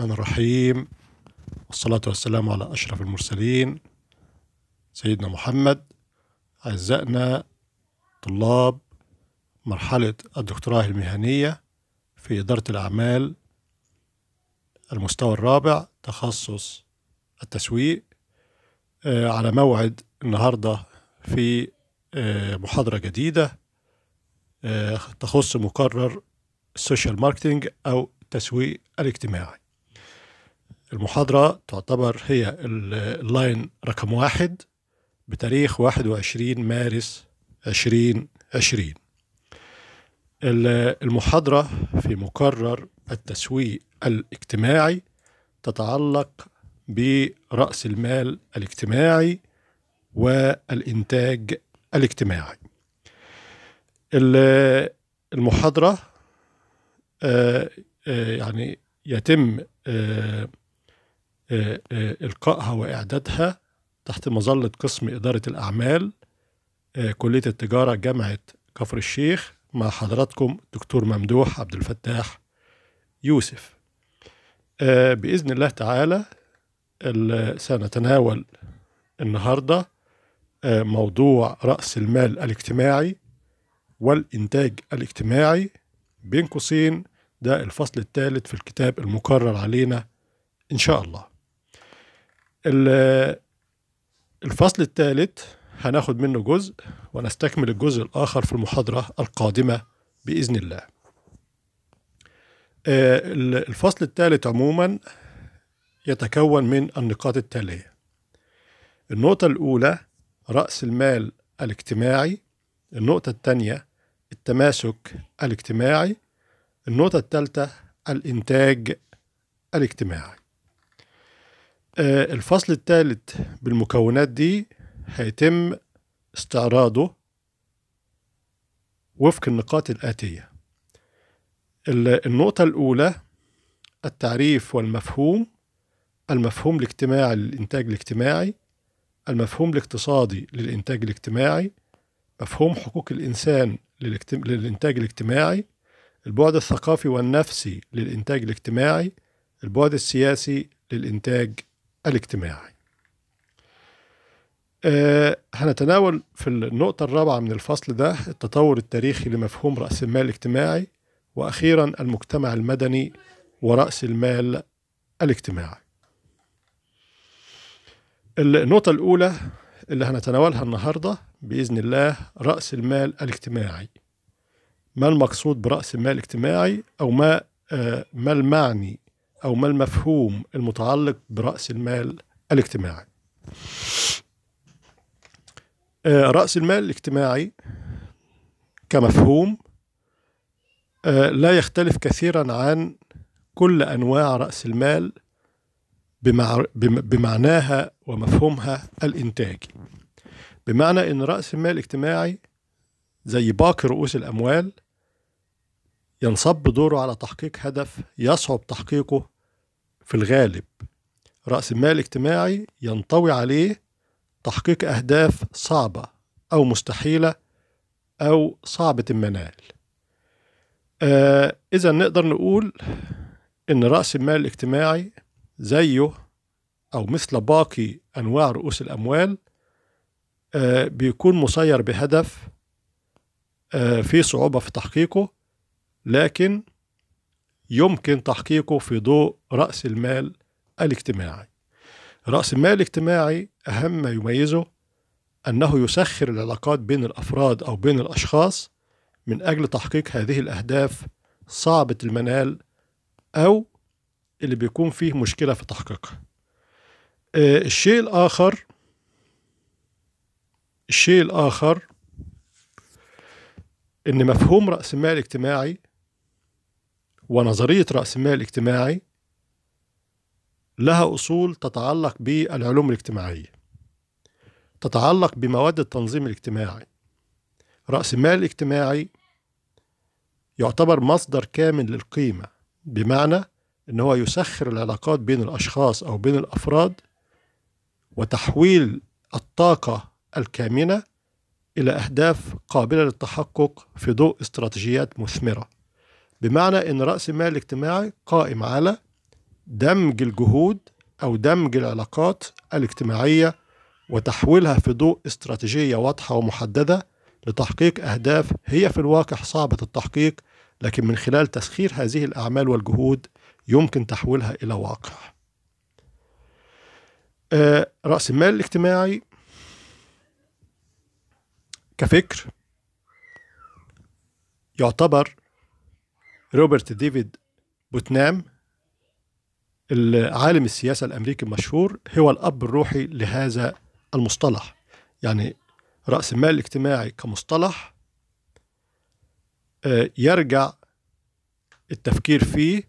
الرحمن الرحيم والصلاة والسلام على أشرف المرسلين سيدنا محمد أعزائنا طلاب مرحلة الدكتوراه المهنية في إدارة الأعمال المستوى الرابع تخصص التسويق آه، على موعد النهاردة في آه، محاضرة جديدة آه، تخص مقرر السوشيال ماركتينج أو التسويق الاجتماعي المحاضرة تعتبر هي اللاين رقم واحد بتاريخ 21 مارس 2020 المحاضرة في مقرر التسويق الاجتماعي تتعلق برأس المال الاجتماعي والإنتاج الاجتماعي المحاضرة آه، آه، يعني يتم آه، آه، آه، إلقائها وإعدادها تحت مظلة قسم إدارة الأعمال آه، كلية التجارة جامعة كفر الشيخ مع حضراتكم دكتور ممدوح عبد الفتاح يوسف بإذن الله تعالى سنتناول النهارده موضوع رأس المال الاجتماعي والإنتاج الاجتماعي بين قوسين ده الفصل الثالث في الكتاب المقرر علينا إن شاء الله الفصل الثالث هناخد منه جزء ونستكمل الجزء الآخر في المحاضرة القادمة بإذن الله آه، الفصل الثالث عموما يتكون من النقاط التالية النقطة الأولى رأس المال الاجتماعي النقطة الثانية التماسك الاجتماعي النقطة الثالثة الإنتاج الاجتماعي آه، الفصل الثالث بالمكونات دي هيتم استعراضه وفق النقاط الآتية النقطة الأولى التعريف والمفهوم المفهوم الاجتماعي للإنتاج الاجتماعي المفهوم الاقتصادي للإنتاج الاجتماعي مفهوم حقوق الإنسان للإنتاج الاجتماعي البعد الثقافي والنفسي للإنتاج الاجتماعي البعد السياسي للإنتاج الاجتماعي أه هنتناول في النقطة الرابعة من الفصل ده التطور التاريخي لمفهوم رأس المال الاجتماعي وأخيرا المجتمع المدني ورأس المال الاجتماعي النقطة الأولى اللي هنتناولها النهاردة بإذن الله رأس المال الاجتماعي ما المقصود برأس المال الاجتماعي أو ما آه، ما المعني أو ما المفهوم المتعلق برأس المال الاجتماعي آه، رأس المال الاجتماعي كمفهوم آه، لا يختلف كثيرا عن كل أنواع رأس المال بمعناها ومفهومها الإنتاجي بمعنى أن رأس المال الاجتماعي زي باقي رؤوس الأموال ينصب دوره على تحقيق هدف يصعب تحقيقه في الغالب رأس المال الاجتماعي ينطوي عليه تحقيق أهداف صعبة أو مستحيلة أو صعبة المنال آه إذا نقدر نقول إن رأس المال الاجتماعي زيه أو مثل باقي أنواع رؤوس الأموال آه بيكون مسير بهدف آه في صعوبة في تحقيقه لكن يمكن تحقيقه في ضوء رأس المال الاجتماعي رأس المال الاجتماعي أهم ما يميزه أنه يسخر العلاقات بين الأفراد أو بين الأشخاص من أجل تحقيق هذه الأهداف صعبة المنال أو اللي بيكون فيه مشكلة في تحقيقها آه، الشيء الآخر الشيء الآخر إن مفهوم رأس المال الاجتماعي ونظرية رأس المال الاجتماعي لها أصول تتعلق بالعلوم الاجتماعية تتعلق بمواد التنظيم الاجتماعي رأس المال الاجتماعي يعتبر مصدر كامن للقيمة بمعنى أن هو يسخر العلاقات بين الأشخاص أو بين الأفراد وتحويل الطاقة الكامنة إلى أهداف قابلة للتحقق في ضوء استراتيجيات مثمرة بمعنى ان راس المال الاجتماعي قائم على دمج الجهود او دمج العلاقات الاجتماعيه وتحويلها في ضوء استراتيجيه واضحه ومحدده لتحقيق اهداف هي في الواقع صعبه التحقيق لكن من خلال تسخير هذه الاعمال والجهود يمكن تحويلها الى واقع آه، راس المال الاجتماعي كفكر يعتبر روبرت ديفيد بوتنام العالم السياسة الأمريكي المشهور هو الأب الروحي لهذا المصطلح يعني رأس المال الاجتماعي كمصطلح آه، يرجع التفكير فيه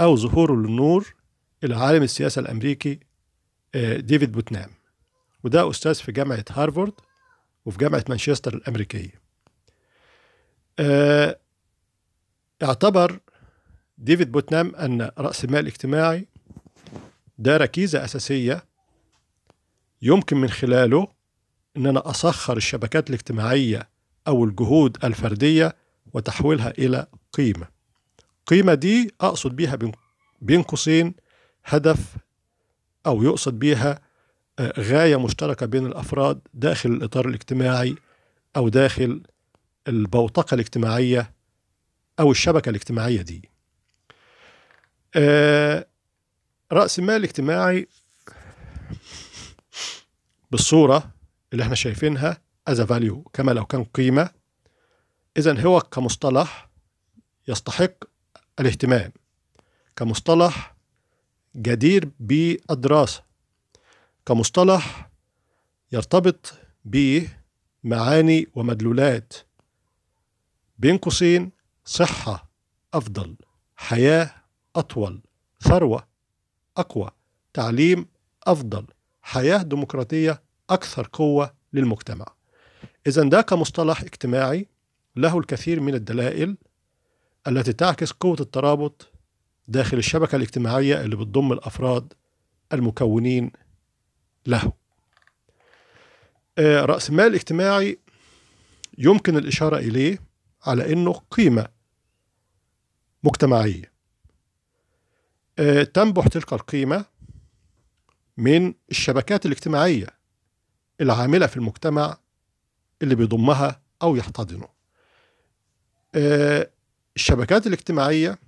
أو ظهوره للنور إلى عالم السياسة الأمريكي آه، ديفيد بوتنام وده أستاذ في جامعة هارفارد وفي جامعة مانشستر الأمريكية آه، اعتبر ديفيد بوتنام أن رأس المال الاجتماعي ده ركيزة أساسية يمكن من خلاله أن أنا أسخر الشبكات الاجتماعية أو الجهود الفردية وتحويلها إلى قيمة قيمة دي أقصد بيها بين قوسين هدف أو يقصد بيها آه، غاية مشتركة بين الأفراد داخل الإطار الاجتماعي أو داخل البوتقة الاجتماعية أو الشبكة الاجتماعية دي آه، رأس المال الاجتماعي بالصورة اللي احنا شايفينها as a value كما لو كان قيمة إذا هو كمصطلح يستحق الاهتمام كمصطلح جدير بالدراسة كمصطلح يرتبط به معاني ومدلولات بين قوسين صحة أفضل حياة أطول ثروة أقوى تعليم أفضل حياة ديمقراطية أكثر قوة للمجتمع إذا ده كمصطلح اجتماعي له الكثير من الدلائل التي تعكس قوة الترابط داخل الشبكة الاجتماعية اللي بتضم الأفراد المكونين له آه، رأس مال اجتماعي يمكن الإشارة إليه على أنه قيمة مجتمعية آه، تنبح تلك القيمة من الشبكات الاجتماعية العاملة في المجتمع اللي بيضمها أو يحتضنه آه، الشبكات الاجتماعية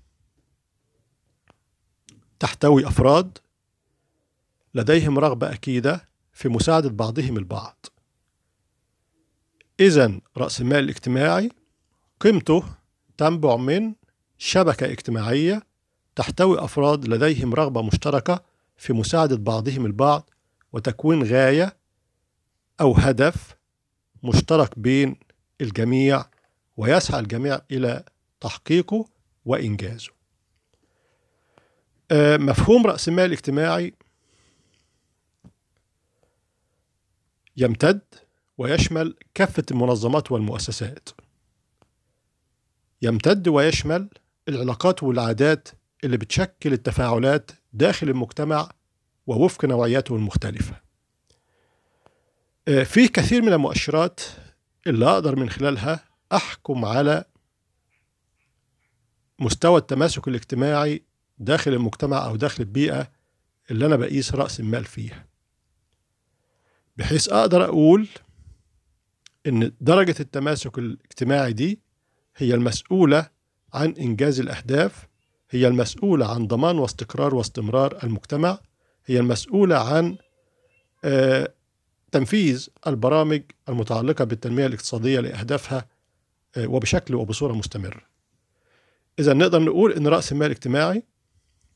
تحتوي أفراد لديهم رغبة أكيدة في مساعدة بعضهم البعض إذا رأس المال الاجتماعي قيمته تنبع من شبكة اجتماعية تحتوي أفراد لديهم رغبة مشتركة في مساعدة بعضهم البعض وتكوين غاية أو هدف مشترك بين الجميع ويسعى الجميع إلى تحقيقه وإنجازه آه، مفهوم رأس المال الاجتماعي يمتد ويشمل كافة المنظمات والمؤسسات يمتد ويشمل العلاقات والعادات اللي بتشكل التفاعلات داخل المجتمع ووفق نوعياته المختلفة آه، في كثير من المؤشرات اللي أقدر من خلالها أحكم على مستوى التماسك الاجتماعي داخل المجتمع أو داخل البيئة اللي أنا بقيس رأس المال فيها بحيث أقدر أقول إن درجة التماسك الاجتماعي دي هي المسؤولة عن إنجاز الأهداف هي المسؤولة عن ضمان واستقرار واستمرار المجتمع هي المسؤولة عن آه، تنفيذ البرامج المتعلقة بالتنمية الاقتصادية لأهدافها آه، وبشكل وبصورة مستمرة إذا نقدر نقول إن رأس المال الاجتماعي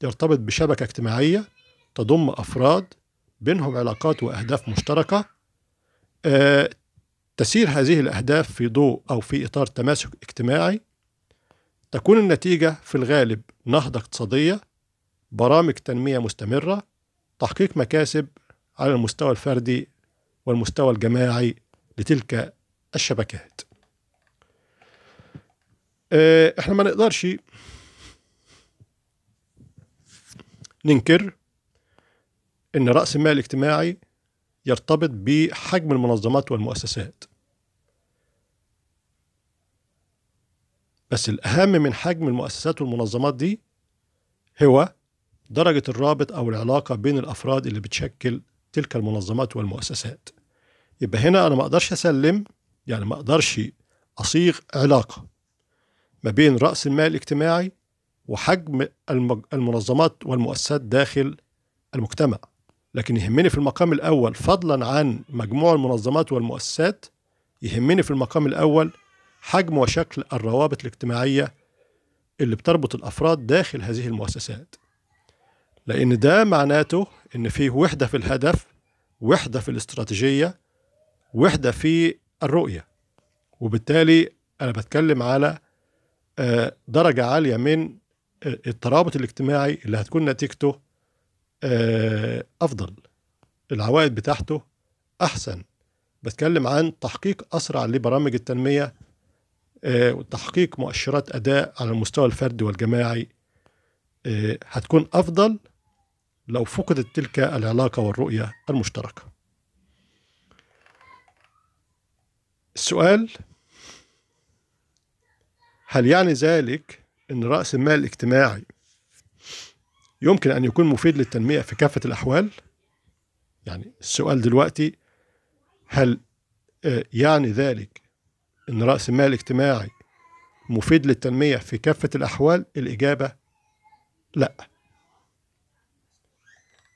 يرتبط بشبكة اجتماعية تضم أفراد بينهم علاقات وأهداف مشتركة آه، تسير هذه الأهداف في ضوء أو في إطار تماسك اجتماعي تكون النتيجة في الغالب نهضة اقتصادية برامج تنمية مستمرة تحقيق مكاسب على المستوى الفردي والمستوى الجماعي لتلك الشبكات آه، احنا ما نقدرش ننكر ان رأس المال الاجتماعي يرتبط بحجم المنظمات والمؤسسات بس الأهم من حجم المؤسسات والمنظمات دي هو درجة الرابط أو العلاقة بين الأفراد اللي بتشكل تلك المنظمات والمؤسسات يبقى هنا أنا ما أقدرش أسلم يعني ما أقدرش أصيغ علاقة ما بين رأس المال الاجتماعي وحجم المنظمات والمؤسسات داخل المجتمع لكن يهمني في المقام الأول فضلا عن مجموع المنظمات والمؤسسات يهمني في المقام الأول حجم وشكل الروابط الاجتماعية اللي بتربط الأفراد داخل هذه المؤسسات لأن ده معناته إن فيه وحدة في الهدف وحدة في الاستراتيجية وحدة في الرؤية وبالتالي أنا بتكلم على آه، درجة عالية من آه، الترابط الاجتماعي اللي هتكون نتيجته آه، أفضل العوائد بتاعته أحسن بتكلم عن تحقيق أسرع لبرامج التنمية وتحقيق آه، مؤشرات أداء على المستوى الفردي والجماعي آه، هتكون أفضل لو فقدت تلك العلاقة والرؤية المشتركة السؤال هل يعني ذلك أن رأس المال الاجتماعي يمكن أن يكون مفيد للتنمية في كافة الأحوال؟ يعني السؤال دلوقتي هل آه، يعني ذلك ان راس المال الاجتماعي مفيد للتنميه في كافه الاحوال الاجابه لا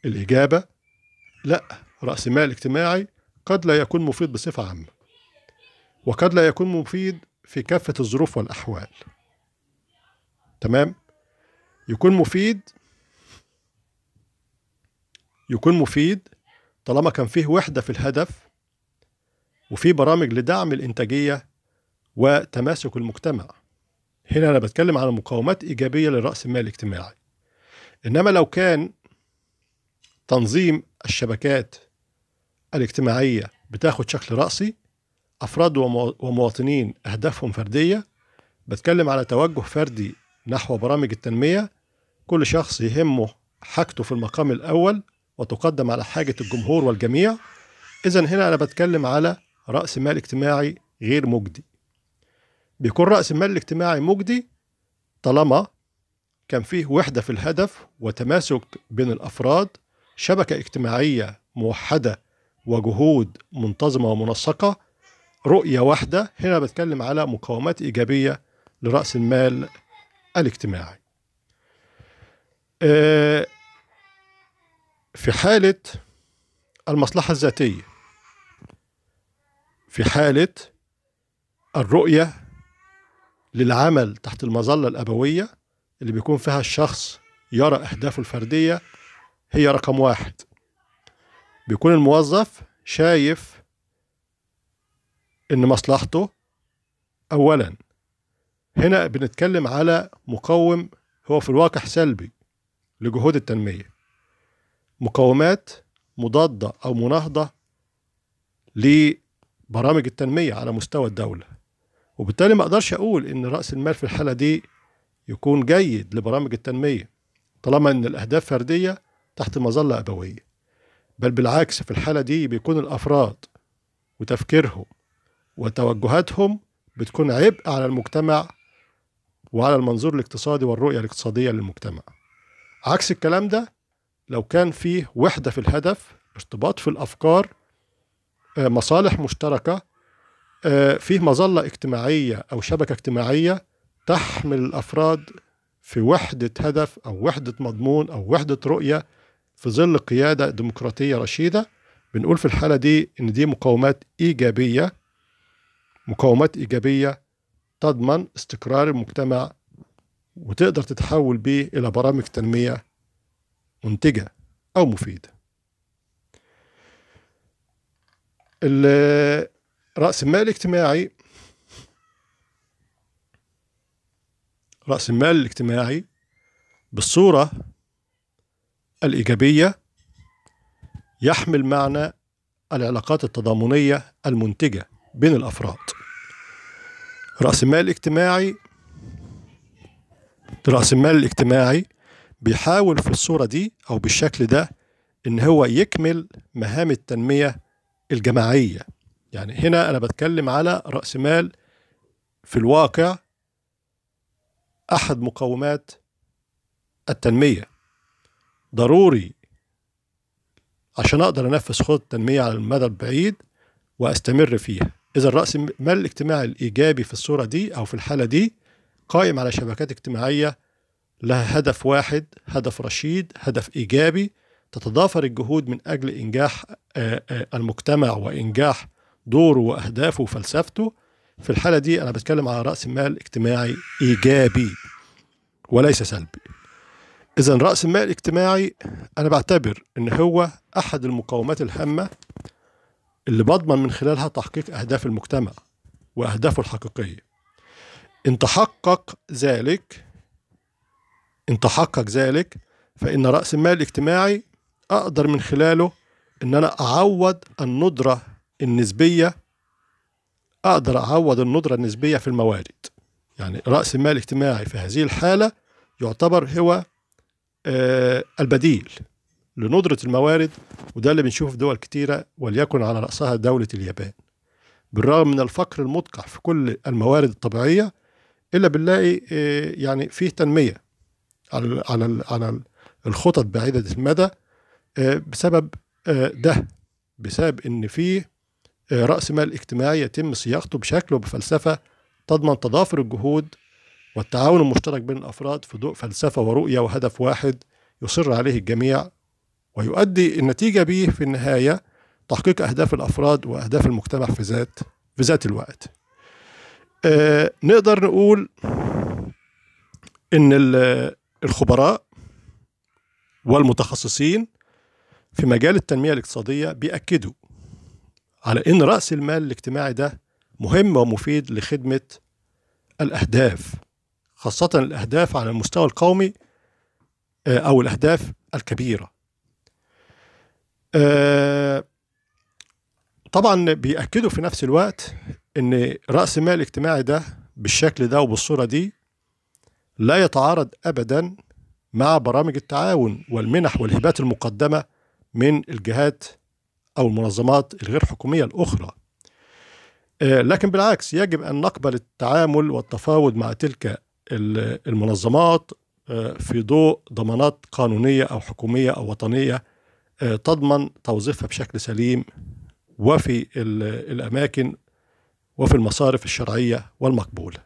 الاجابه لا راس المال الاجتماعي قد لا يكون مفيد بصفه عامه وقد لا يكون مفيد في كافه الظروف والاحوال تمام يكون مفيد يكون مفيد طالما كان فيه وحده في الهدف وفي برامج لدعم الانتاجيه وتماسك المجتمع هنا أنا بتكلم على مقاومات إيجابية المال الاجتماعي إنما لو كان تنظيم الشبكات الاجتماعية بتاخد شكل رأسي أفراد ومواطنين أهدافهم فردية بتكلم على توجه فردي نحو برامج التنمية كل شخص يهمه حاجته في المقام الأول وتقدم على حاجة الجمهور والجميع إذا هنا أنا بتكلم على رأس مال اجتماعي غير مجدي بيكون راس المال الاجتماعي مجدي طالما كان فيه وحده في الهدف وتماسك بين الافراد شبكه اجتماعيه موحده وجهود منتظمه ومنسقه رؤيه واحده هنا بتكلم على مقاومات ايجابيه لراس المال الاجتماعي آه، في حاله المصلحه الذاتيه في حاله الرؤيه للعمل تحت المظلة الأبوية اللي بيكون فيها الشخص يرى أهدافه الفردية هي رقم واحد بيكون الموظف شايف إن مصلحته أولا هنا بنتكلم على مقوم هو في الواقع سلبي لجهود التنمية مقومات مضادة أو مناهضة لبرامج التنمية على مستوى الدولة وبالتالي ما اقدرش اقول ان راس المال في الحاله دي يكون جيد لبرامج التنميه طالما ان الاهداف فرديه تحت مظله ابويه بل بالعكس في الحاله دي بيكون الافراد وتفكيرهم وتوجهاتهم بتكون عبء على المجتمع وعلى المنظور الاقتصادي والرؤيه الاقتصاديه للمجتمع عكس الكلام ده لو كان فيه وحده في الهدف ارتباط في الافكار آه، مصالح مشتركه آه، فيه مظله اجتماعيه او شبكه اجتماعيه تحمل الافراد في وحده هدف او وحده مضمون او وحده رؤيه في ظل قياده ديمقراطيه رشيده بنقول في الحاله دي ان دي مقومات ايجابيه مقومات ايجابيه تضمن استقرار المجتمع وتقدر تتحول بيه الى برامج تنميه منتجه او مفيده راس المال الاجتماعي راس المال الاجتماعي بالصوره الايجابيه يحمل معنى العلاقات التضامنيه المنتجه بين الافراد راس المال الاجتماعي راس المال الاجتماعي بيحاول في الصوره دي او بالشكل ده ان هو يكمل مهام التنميه الجماعيه يعني هنا أنا بتكلم على رأس مال في الواقع أحد مقومات التنمية ضروري عشان أقدر أنفذ خطة التنمية على المدى البعيد وأستمر فيها إذا راس مال الاجتماعي الإيجابي في الصورة دي أو في الحالة دي قائم على شبكات اجتماعية لها هدف واحد هدف رشيد هدف إيجابي تتضافر الجهود من أجل إنجاح آه، آه، المجتمع وإنجاح دوره واهدافه وفلسفته في الحاله دي انا بتكلم على راس مال اجتماعي ايجابي وليس سلبي اذا راس المال الاجتماعي انا بعتبر ان هو احد المقومات الهامه اللي بضمن من خلالها تحقيق اهداف المجتمع واهدافه الحقيقيه ان تحقق ذلك ان تحقق ذلك فان راس المال الاجتماعي اقدر من خلاله ان انا اعوض الندره النسبيه اقدر اعوض الندره النسبيه في الموارد يعني راس المال الاجتماعي في هذه الحاله يعتبر هو آه، البديل لندره الموارد وده اللي بنشوفه في دول كتيره وليكن على راسها دوله اليابان بالرغم من الفقر المدقع في كل الموارد الطبيعيه الا بنلاقي آه، يعني فيه تنميه على على على الخطط بعيده المدى آه، بسبب ده بسبب ان فيه رأس مال اجتماعي يتم صياغته بشكل وبفلسفة تضمن تضافر الجهود والتعاون المشترك بين الأفراد في ضوء فلسفة ورؤية وهدف واحد يصر عليه الجميع ويؤدي النتيجة به في النهاية تحقيق أهداف الأفراد وأهداف المجتمع في ذات في ذات الوقت. آه نقدر نقول إن الخبراء والمتخصصين في مجال التنمية الاقتصادية بيأكدوا على ان راس المال الاجتماعي ده مهم ومفيد لخدمه الاهداف خاصه الاهداف على المستوى القومي آه، او الاهداف الكبيره آه، طبعا بيأكدوا في نفس الوقت ان رأس المال الاجتماعي ده بالشكل ده وبالصورة دي لا يتعارض ابدا مع برامج التعاون والمنح والهبات المقدمة من الجهات أو المنظمات الغير حكومية الأخرى آه، لكن بالعكس يجب أن نقبل التعامل والتفاوض مع تلك المنظمات آه، في ضوء ضمانات قانونية أو حكومية أو وطنية آه، تضمن توظيفها بشكل سليم وفي الأماكن وفي المصارف الشرعية والمقبولة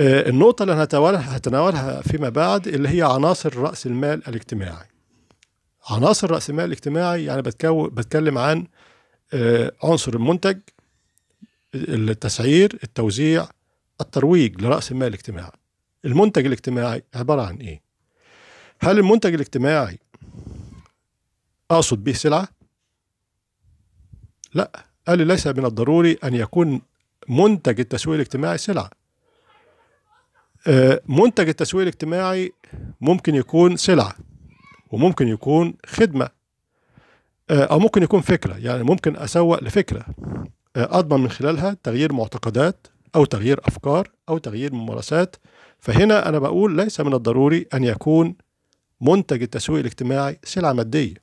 النقطة اللي هنتناولها فيما بعد اللي هي عناصر رأس المال الاجتماعي عناصر راس المال الاجتماعي يعني بتكو بتكلم عن آه، عنصر المنتج التسعير التوزيع الترويج لرأس المال الاجتماعي المنتج الاجتماعي عبارة عن إيه؟ هل المنتج الاجتماعي أقصد به سلعة؟ لا قال لي ليس من الضروري أن يكون منتج التسويق الاجتماعي سلعة آه، منتج التسويق الاجتماعي ممكن يكون سلعة وممكن يكون خدمه آه، او ممكن يكون فكره يعني ممكن اسوق لفكره آه، اضمن من خلالها تغيير معتقدات او تغيير افكار او تغيير ممارسات فهنا انا بقول ليس من الضروري ان يكون منتج التسويق الاجتماعي سلعه ماديه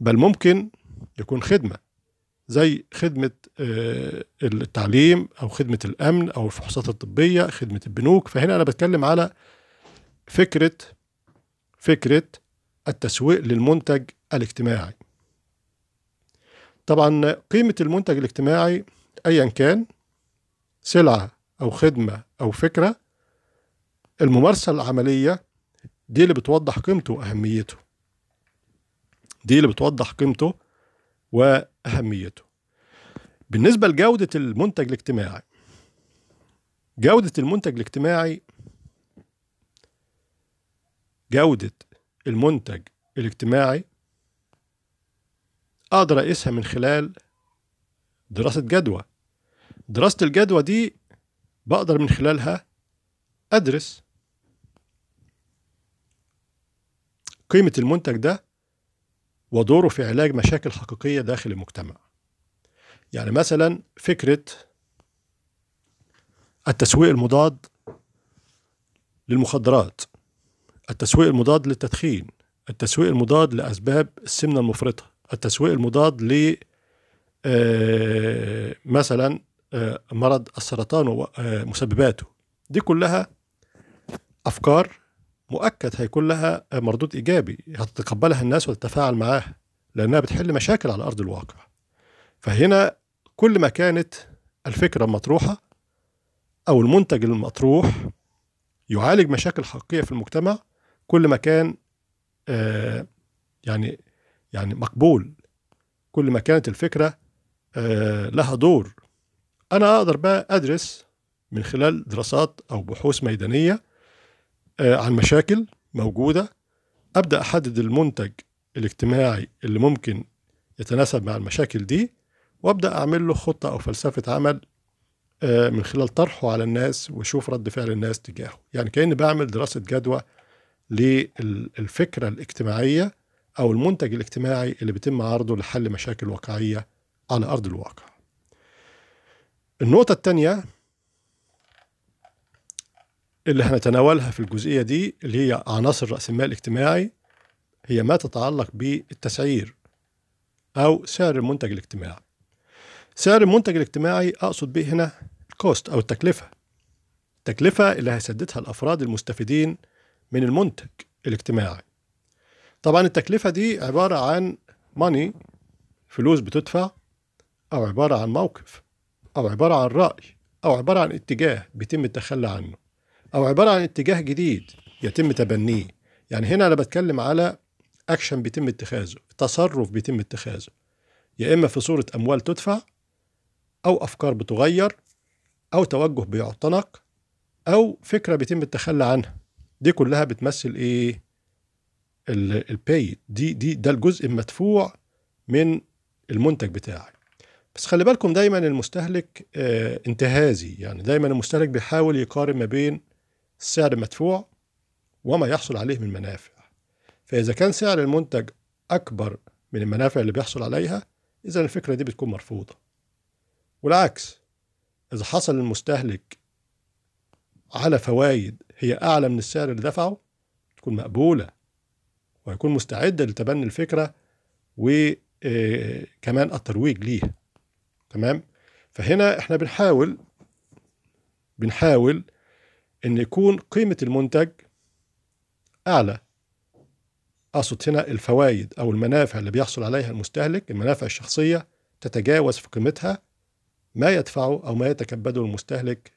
بل ممكن يكون خدمه زي خدمه آه، التعليم او خدمه الامن او الفحوصات الطبيه خدمه البنوك فهنا انا بتكلم على فكره فكرة التسويق للمنتج الاجتماعي طبعا قيمة المنتج الاجتماعي أيا كان سلعة أو خدمة أو فكرة الممارسة العملية دي اللي بتوضح قيمته وأهميته دي اللي بتوضح قيمته وأهميته بالنسبة لجودة المنتج الاجتماعي جودة المنتج الاجتماعي جودة المنتج الاجتماعي أقدر أقيسها من خلال دراسة جدوى دراسة الجدوى دي بقدر من خلالها أدرس قيمة المنتج ده ودوره في علاج مشاكل حقيقية داخل المجتمع يعني مثلا فكرة التسويق المضاد للمخدرات التسويق المضاد للتدخين التسويق المضاد لأسباب السمنة المفرطة التسويق المضاد ل آه، مثلا آه، مرض السرطان ومسبباته آه، دي كلها أفكار مؤكد هيكون لها مردود إيجابي هتتقبلها الناس وتتفاعل معاها لأنها بتحل مشاكل على أرض الواقع فهنا كل ما كانت الفكرة المطروحة أو المنتج المطروح يعالج مشاكل حقيقية في المجتمع كل ما كان آه، يعني يعني مقبول كل ما كانت الفكرة آه، لها دور أنا أقدر بقى أدرس من خلال دراسات أو بحوث ميدانية آه، عن مشاكل موجودة أبدأ أحدد المنتج الاجتماعي اللي ممكن يتناسب مع المشاكل دي وأبدأ أعمل له خطة أو فلسفة عمل من خلال طرحه على الناس وشوف رد فعل الناس تجاهه يعني كأني بعمل دراسة جدوى للفكره الاجتماعيه او المنتج الاجتماعي اللي بيتم عرضه لحل مشاكل واقعيه على ارض الواقع. النقطه الثانيه اللي هنتناولها في الجزئيه دي اللي هي عناصر راس المال الاجتماعي هي ما تتعلق بالتسعير او سعر المنتج الاجتماعي. سعر المنتج الاجتماعي اقصد به هنا الكوست او التكلفه. التكلفه اللي هيسددها الافراد المستفيدين من المنتج الاجتماعي طبعا التكلفة دي عبارة عن ماني فلوس بتدفع أو عبارة عن موقف أو عبارة عن رأي أو عبارة عن اتجاه بيتم التخلى عنه أو عبارة عن اتجاه جديد يتم تبنيه يعني هنا أنا بتكلم على أكشن بيتم اتخاذه تصرف بيتم اتخاذه يا إما في صورة أموال تدفع أو أفكار بتغير أو توجه بيعتنق أو فكرة بيتم التخلى عنها دي كلها بتمثل ايه الباي دي دي ده الجزء المدفوع من المنتج بتاعك بس خلي بالكم دايما المستهلك آه انتهازي يعني دايما المستهلك بيحاول يقارن ما بين السعر المدفوع وما يحصل عليه من منافع فإذا كان سعر المنتج أكبر من المنافع اللي بيحصل عليها إذا الفكرة دي بتكون مرفوضة والعكس إذا حصل المستهلك على فوائد هي أعلى من السعر اللي دفعه تكون مقبولة ويكون مستعد لتبني الفكرة وكمان آه، الترويج ليها تمام فهنا احنا بنحاول بنحاول ان يكون قيمة المنتج اعلى اقصد هنا الفوائد او المنافع اللي بيحصل عليها المستهلك المنافع الشخصية تتجاوز في قيمتها ما يدفعه او ما يتكبده المستهلك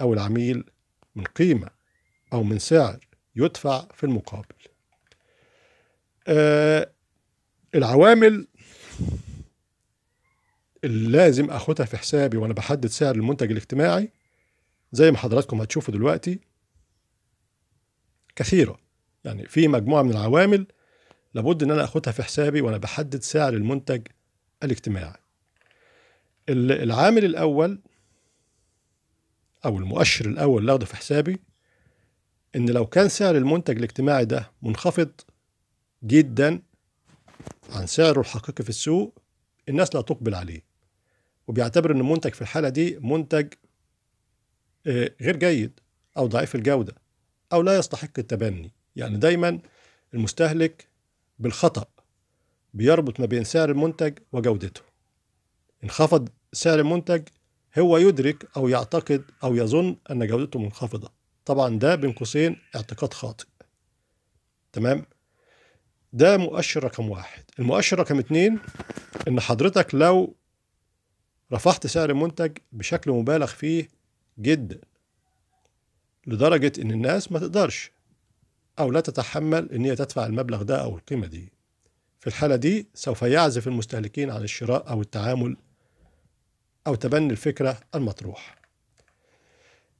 او العميل من قيمه أو من سعر يدفع في المقابل آه العوامل اللي لازم أخدها في حسابي وأنا بحدد سعر المنتج الاجتماعي زي ما حضراتكم هتشوفوا دلوقتي كثيرة يعني في مجموعة من العوامل لابد إن أنا أخدها في حسابي وأنا بحدد سعر المنتج الاجتماعي العامل الأول أو المؤشر الأول اللي أخده في حسابي ان لو كان سعر المنتج الاجتماعي ده منخفض جدا عن سعره الحقيقي في السوق الناس لا تقبل عليه وبيعتبر ان المنتج في الحاله دي منتج آه، غير جيد او ضعيف الجوده او لا يستحق التبني يعني دايما المستهلك بالخطا بيربط ما بين سعر المنتج وجودته انخفض سعر المنتج هو يدرك او يعتقد او يظن ان جودته منخفضه طبعا ده بين قوسين اعتقاد خاطئ تمام ده مؤشر رقم واحد المؤشر رقم اتنين ان حضرتك لو رفعت سعر المنتج بشكل مبالغ فيه جدا لدرجة ان الناس ما تقدرش او لا تتحمل ان هي تدفع المبلغ ده او القيمة دي في الحالة دي سوف يعزف المستهلكين عن الشراء او التعامل او تبني الفكرة المطروحة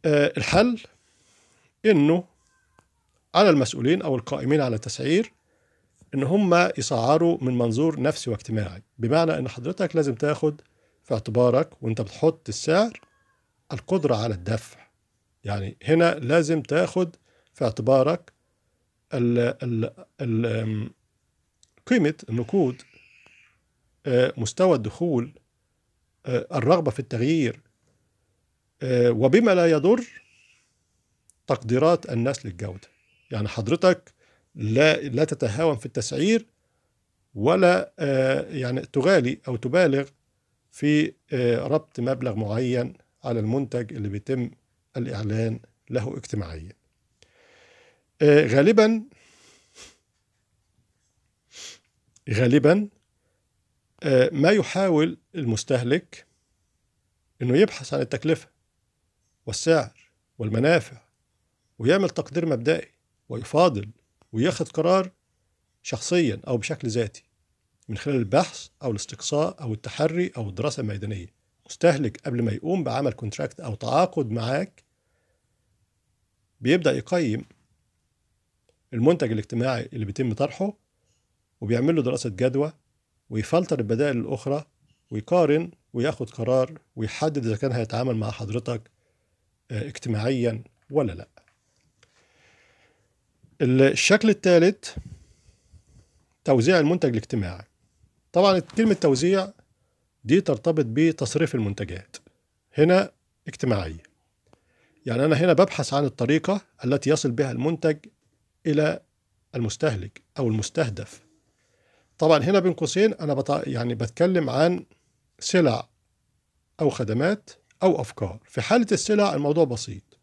آه، الحل انه على المسؤولين او القائمين على التسعير ان هم يسعروا من منظور نفسي واجتماعي بمعنى ان حضرتك لازم تاخد في اعتبارك وانت بتحط السعر القدرة على الدفع يعني هنا لازم تاخد في اعتبارك الـ الـ الـ قيمة النقود آه، مستوى الدخول آه، الرغبة في التغيير آه، وبما لا يضر تقديرات الناس للجوده يعني حضرتك لا لا تتهاون في التسعير ولا آه، يعني تغالي او تبالغ في آه، ربط مبلغ معين على المنتج اللي بيتم الاعلان له اجتماعيا آه، غالبا غالبا ما يحاول المستهلك انه يبحث عن التكلفه والسعر والمنافع ويعمل تقدير مبدئي ويفاضل وياخد قرار شخصيا أو بشكل ذاتي من خلال البحث أو الاستقصاء أو التحري أو الدراسة الميدانية مستهلك قبل ما يقوم بعمل كونتراكت أو تعاقد معاك بيبدأ يقيم المنتج الاجتماعي اللي بيتم طرحه وبيعمل له دراسة جدوى ويفلتر البدائل الأخرى ويقارن وياخد قرار ويحدد إذا كان هيتعامل مع حضرتك آه، اجتماعيا ولا لأ الشكل الثالث توزيع المنتج الاجتماعي طبعا كلمة توزيع دي ترتبط بتصريف المنتجات هنا اجتماعية يعني أنا هنا ببحث عن الطريقة التي يصل بها المنتج إلى المستهلك أو المستهدف طبعا هنا بين قوسين أنا بط... يعني بتكلم عن سلع أو خدمات أو أفكار في حالة السلع الموضوع بسيط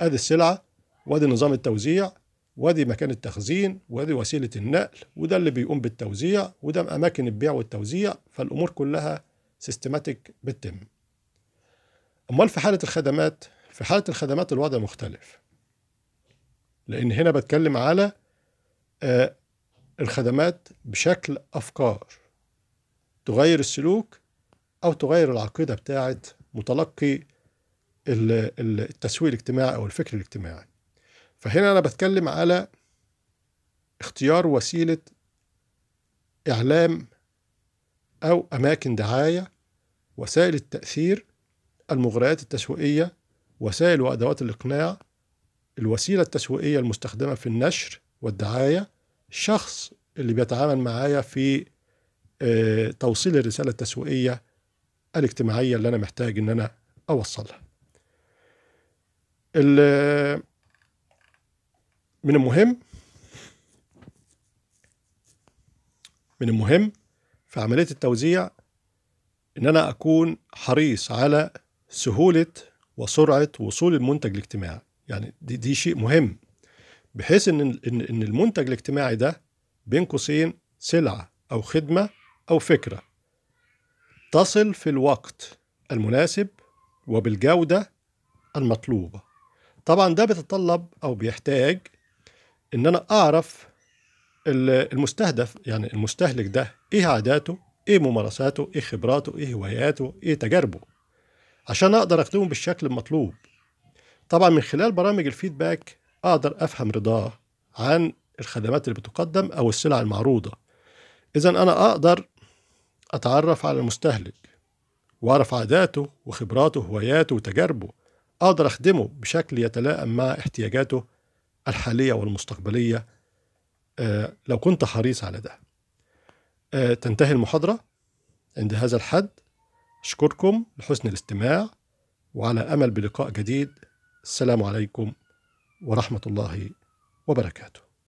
أدي السلعة وأدي نظام التوزيع وادي مكان التخزين وادي وسيله النقل وده اللي بيقوم بالتوزيع وده اماكن البيع والتوزيع فالامور كلها سيستماتيك بتتم امال في حاله الخدمات في حاله الخدمات الوضع مختلف لان هنا بتكلم على آه الخدمات بشكل افكار تغير السلوك او تغير العقيده بتاعه متلقي التسويق الاجتماعي او الفكر الاجتماعي فهنا أنا بتكلم على اختيار وسيلة إعلام أو أماكن دعاية وسائل التأثير المغريات التسويقية وسائل وأدوات الإقناع الوسيلة التسويقية المستخدمة في النشر والدعاية الشخص اللي بيتعامل معايا في آه، توصيل الرسالة التسويقية الاجتماعية اللي أنا محتاج إن أنا أوصلها من المهم من المهم في عملية التوزيع إن أنا أكون حريص على سهولة وسرعة وصول المنتج الاجتماعي يعني دي, دي شيء مهم بحيث إن, إن, إن المنتج الاجتماعي ده بين قوسين سلعة أو خدمة أو فكرة تصل في الوقت المناسب وبالجودة المطلوبة طبعا ده بيتطلب أو بيحتاج ان انا اعرف المستهدف يعني المستهلك ده ايه عاداته ايه ممارساته ايه خبراته ايه هواياته ايه تجاربه عشان اقدر اخدمه بالشكل المطلوب طبعا من خلال برامج الفيدباك اقدر افهم رضاه عن الخدمات اللي بتقدم او السلع المعروضه اذا انا اقدر اتعرف على المستهلك واعرف عاداته وخبراته وهواياته وتجاربه اقدر اخدمه بشكل يتلائم مع احتياجاته الحاليه والمستقبليه آه، لو كنت حريص على ده آه، تنتهي المحاضره عند هذا الحد اشكركم لحسن الاستماع وعلى امل بلقاء جديد السلام عليكم ورحمه الله وبركاته